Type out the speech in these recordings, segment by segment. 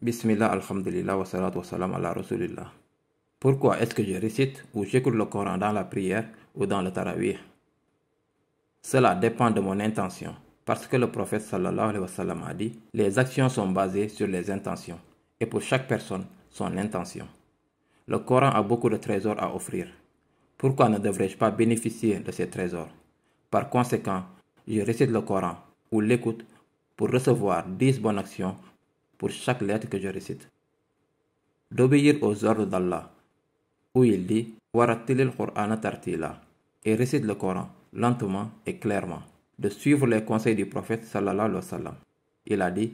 Bismillah, wa ala Pourquoi est-ce que je récite ou j'écoute le Coran dans la prière ou dans le tarawih Cela dépend de mon intention, parce que le prophète sallallahu alayhi wa sallam a dit Les actions sont basées sur les intentions, et pour chaque personne, son intention. Le Coran a beaucoup de trésors à offrir. Pourquoi ne devrais-je pas bénéficier de ces trésors Par conséquent, je récite le Coran ou l'écoute pour recevoir 10 bonnes actions pour chaque lettre que je récite, d'obéir aux ordres d'Allah, où il dit et récite le Coran lentement et clairement, de suivre les conseils du prophète sallallahu alayhi wa sallam. Il a dit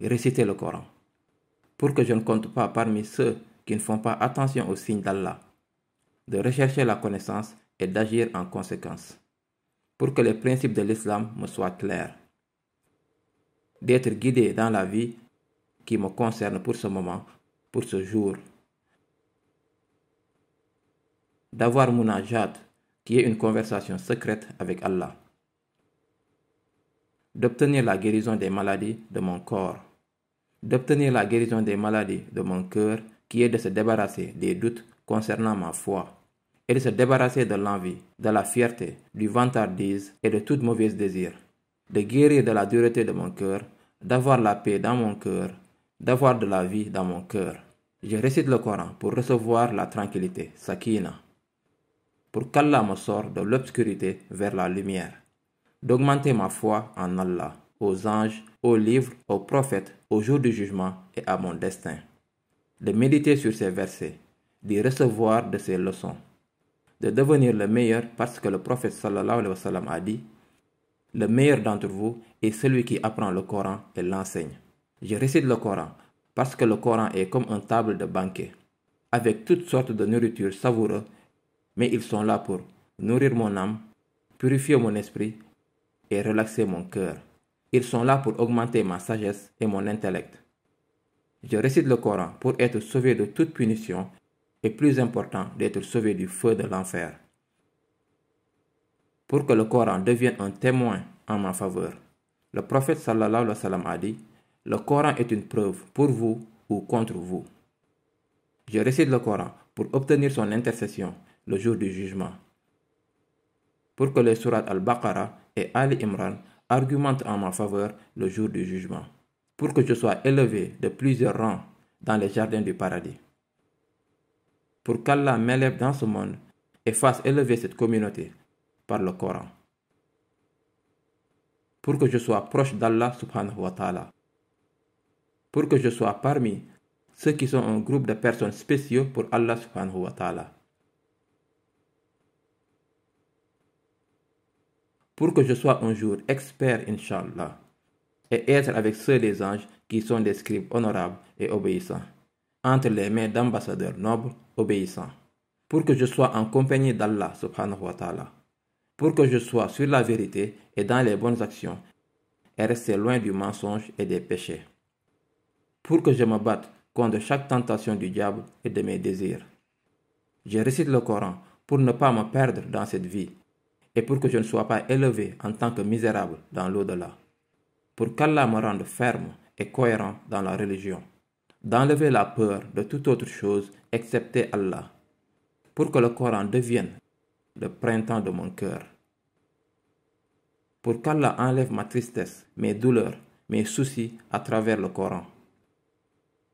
Récitez le Coran, pour que je ne compte pas parmi ceux qui ne font pas attention aux signes d'Allah, de rechercher la connaissance et d'agir en conséquence, pour que les principes de l'islam me soient clairs, d'être guidé dans la vie qui me concerne pour ce moment, pour ce jour. D'avoir munajat, qui est une conversation secrète avec Allah. D'obtenir la guérison des maladies de mon corps. D'obtenir la guérison des maladies de mon cœur, qui est de se débarrasser des doutes concernant ma foi et de se débarrasser de l'envie, de la fierté, du vantardise et de tout mauvais désir, de guérir de la dureté de mon cœur, d'avoir la paix dans mon cœur d'avoir de la vie dans mon cœur. Je récite le Coran pour recevoir la tranquillité, sakina, pour qu'Allah me sort de l'obscurité vers la lumière, d'augmenter ma foi en Allah, aux anges, aux livres, aux prophètes, au jour du jugement et à mon destin, de méditer sur ces versets, d'y recevoir de ses leçons, de devenir le meilleur parce que le prophète sallallahu alayhi wa sallam a dit, le meilleur d'entre vous est celui qui apprend le Coran et l'enseigne. Je récite le Coran, parce que le Coran est comme une table de banquet, avec toutes sortes de nourritures savoureuses, mais ils sont là pour nourrir mon âme, purifier mon esprit et relaxer mon cœur. Ils sont là pour augmenter ma sagesse et mon intellect. Je récite le Coran pour être sauvé de toute punition et plus important d'être sauvé du feu de l'enfer. Pour que le Coran devienne un témoin en ma faveur, le prophète sallallahu alayhi wa sallam a dit le Coran est une preuve pour vous ou contre vous. Je récite le Coran pour obtenir son intercession le jour du jugement. Pour que les surat Al-Baqarah et Ali Imran argumentent en ma faveur le jour du jugement. Pour que je sois élevé de plusieurs rangs dans les jardins du paradis. Pour qu'Allah m'élève dans ce monde et fasse élever cette communauté par le Coran. Pour que je sois proche d'Allah subhanahu wa ta'ala pour que je sois parmi ceux qui sont un groupe de personnes spéciaux pour Allah subhanahu wa ta'ala. Pour que je sois un jour expert, inshallah, et être avec ceux des anges qui sont des scribes honorables et obéissants, entre les mains d'ambassadeurs nobles obéissants. Pour que je sois en compagnie d'Allah subhanahu wa ta'ala. Pour que je sois sur la vérité et dans les bonnes actions, et rester loin du mensonge et des péchés pour que je me batte contre chaque tentation du diable et de mes désirs. Je récite le Coran pour ne pas me perdre dans cette vie et pour que je ne sois pas élevé en tant que misérable dans l'au-delà. Pour qu'Allah me rende ferme et cohérent dans la religion. D'enlever la peur de toute autre chose excepté Allah. Pour que le Coran devienne le printemps de mon cœur. Pour qu'Allah enlève ma tristesse, mes douleurs, mes soucis à travers le Coran.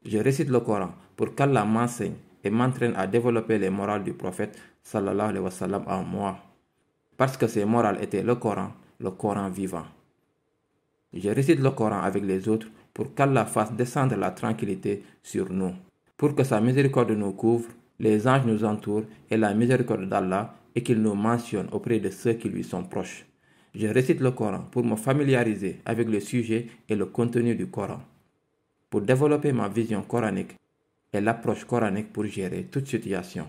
Je récite le Coran pour qu'Allah m'enseigne et m'entraîne à développer les morales du prophète sallallahu alayhi wa en moi. Parce que ces morales étaient le Coran, le Coran vivant. Je récite le Coran avec les autres pour qu'Allah fasse descendre la tranquillité sur nous, pour que sa miséricorde nous couvre, les anges nous entourent et la miséricorde d'Allah et qu'il nous mentionne auprès de ceux qui lui sont proches. Je récite le Coran pour me familiariser avec le sujet et le contenu du Coran pour développer ma vision coranique et l'approche coranique pour gérer toute situation,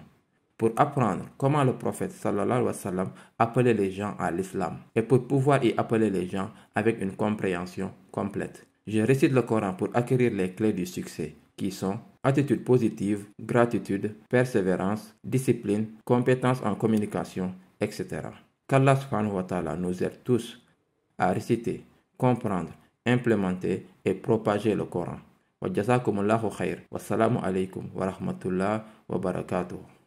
pour apprendre comment le prophète sallallahu alayhi wa appelait les gens à l'islam et pour pouvoir y appeler les gens avec une compréhension complète. Je récite le Coran pour acquérir les clés du succès qui sont attitude positive, gratitude, persévérance, discipline, compétence en communication, etc. Qu'Allah subhanahu wa ta'ala nous aide tous à réciter, comprendre, implémenter et propager le Coran. وجزاكم الله خير والسلام عليكم ورحمة الله وبركاته